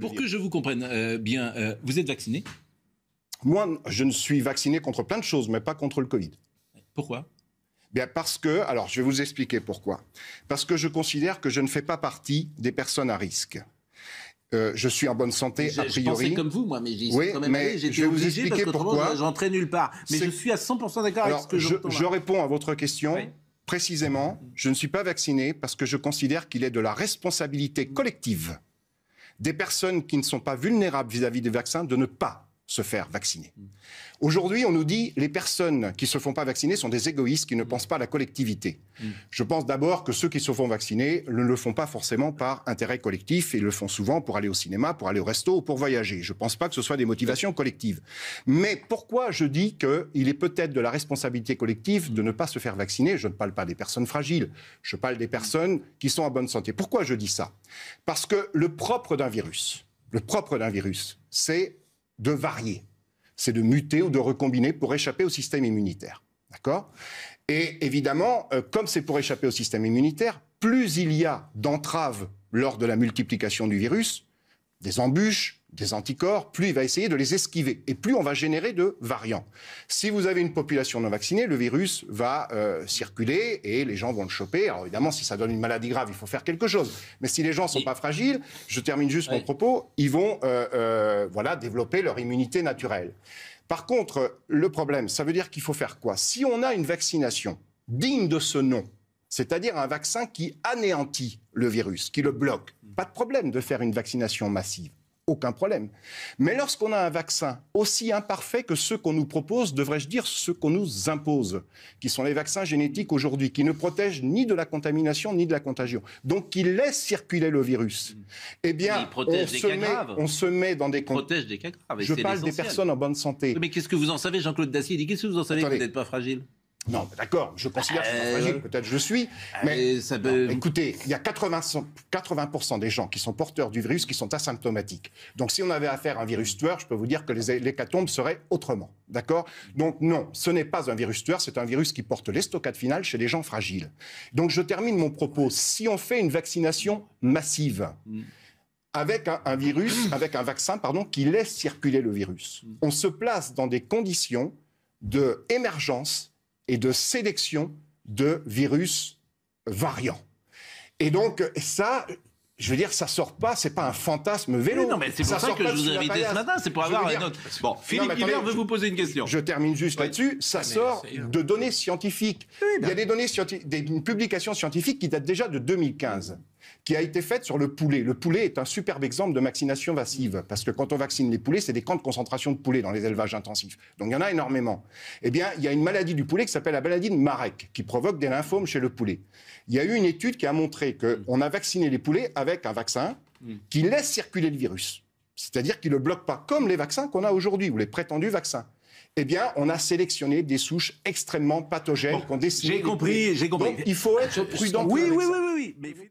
Pour que je vous comprenne euh, bien, euh, vous êtes vacciné Moi, je ne suis vacciné contre plein de choses, mais pas contre le Covid. Pourquoi Bien parce que, alors je vais vous expliquer pourquoi. Parce que je considère que je ne fais pas partie des personnes à risque. Euh, je suis en bonne santé a priori. Je comme vous, moi, mais j'ai quand même J'étais obligé parce que pourquoi. j'entrais nulle part. Mais je suis à 100% d'accord avec ce que je, je réponds à votre question. Précisément, je ne suis pas vacciné parce que je considère qu'il est de la responsabilité collective des personnes qui ne sont pas vulnérables vis-à-vis des vaccins de ne pas se faire vacciner. Mm. Aujourd'hui, on nous dit les personnes qui ne se font pas vacciner sont des égoïstes qui ne mm. pensent pas à la collectivité. Mm. Je pense d'abord que ceux qui se font vacciner ne le font pas forcément par intérêt collectif, ils le font souvent pour aller au cinéma, pour aller au resto ou pour voyager. Je ne pense pas que ce soit des motivations collectives. Mais pourquoi je dis qu'il est peut-être de la responsabilité collective de ne pas se faire vacciner Je ne parle pas des personnes fragiles, je parle des personnes qui sont en bonne santé. Pourquoi je dis ça Parce que le propre d'un virus, le propre d'un virus, c'est de varier. C'est de muter ou de recombiner pour échapper au système immunitaire. D'accord Et évidemment, euh, comme c'est pour échapper au système immunitaire, plus il y a d'entraves lors de la multiplication du virus, des embûches, des anticorps, plus il va essayer de les esquiver et plus on va générer de variants. Si vous avez une population non vaccinée, le virus va euh, circuler et les gens vont le choper. Alors évidemment, si ça donne une maladie grave, il faut faire quelque chose. Mais si les gens ne sont pas fragiles, je termine juste mon propos, ils vont euh, euh, voilà développer leur immunité naturelle. Par contre, le problème, ça veut dire qu'il faut faire quoi Si on a une vaccination digne de ce nom, c'est-à-dire un vaccin qui anéantit le virus, qui le bloque, mm. pas de problème de faire une vaccination massive aucun problème. Mais lorsqu'on a un vaccin aussi imparfait que ceux qu'on nous propose, devrais-je dire ceux qu'on nous impose, qui sont les vaccins génétiques aujourd'hui, qui ne protègent ni de la contamination ni de la contagion, donc qui laissent circuler le virus, hmm. eh bien, on se, met, on se, met, dans des... protège des cas Je parle des personnes en bonne santé. Mais qu'est-ce que vous en savez, Jean-Claude Dacier qu'est-ce que vous en savez que vous n'êtes pas fragile non, d'accord, je considère que c'est euh, fragile, peut-être je suis. Euh, mais écoutez, il y a 80%, des gens qui sont porteurs du virus qui sont asymptomatiques. Donc si on avait affaire à un virus tueur, je peux vous dire que les l'hécatombe serait autrement. D'accord Donc non, ce n'est pas un virus tueur, c'est un virus qui porte l'estocade finale chez les gens fragiles. Donc je termine mon propos. Si on fait une vaccination massive, mm. avec un, virus, avec un vaccin, pardon, qui laisse circuler le virus. Mm. On se place dans des conditions d'émergence de émergence et de sélection de virus variants. Et donc, ça, je veux dire, ça sort pas, c'est pas un fantasme vélo. non, mais c'est pour ça, que je vous ai invité ce matin, c'est pour avoir dire... un autre. Bon, Philippe Hiver veut vous poser une question. Je, termine juste là-dessus. Ça sort de données scientifiques. Il y a des données scientifiques, des publications scientifiques qui date déjà de 2015 qui a été faite sur le poulet. Le poulet est un superbe exemple de vaccination massive, parce que quand on vaccine les poulets, c'est des camps de concentration de poulets dans les élevages intensifs. Donc il y en a énormément. Eh bien, il y a une maladie du poulet qui s'appelle la maladie de Marek, qui provoque des lymphomes chez le poulet. Il y a eu une étude qui a montré qu'on mm. a vacciné les poulets avec un vaccin mm. qui laisse circuler le virus. C'est-à-dire qu'il ne le bloque pas, comme les vaccins qu'on a aujourd'hui, ou les prétendus vaccins eh bien, on a sélectionné des souches extrêmement pathogènes qu'on décide. J'ai compris, j'ai compris. Donc, il faut être prudent. Oui, oui, oui, oui, oui. Mais...